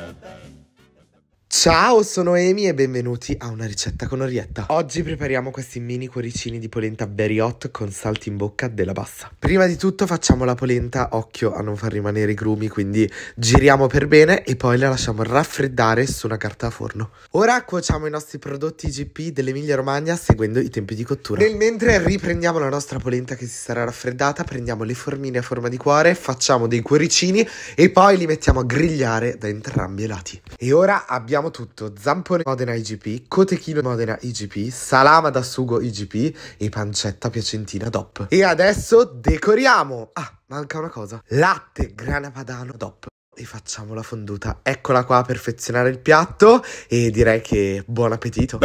Bye. Ciao, sono Emi e benvenuti a una ricetta con Orietta. Oggi prepariamo questi mini cuoricini di polenta very hot con salti in bocca della bassa. Prima di tutto facciamo la polenta, occhio a non far rimanere i grumi, quindi giriamo per bene e poi la lasciamo raffreddare su una carta a forno. Ora cuociamo i nostri prodotti IGP dell'Emilia Romagna seguendo i tempi di cottura. Nel mentre riprendiamo la nostra polenta che si sarà raffreddata, prendiamo le formine a forma di cuore, facciamo dei cuoricini e poi li mettiamo a grigliare da entrambi i lati. E ora abbiamo tutto, zampone Modena IGP, cotechino Modena IGP, salama da sugo IGP e pancetta piacentina DOP. E adesso decoriamo! Ah, manca una cosa, latte grana padano DOP. E facciamo la fonduta, eccola qua a perfezionare il piatto e direi che buon appetito!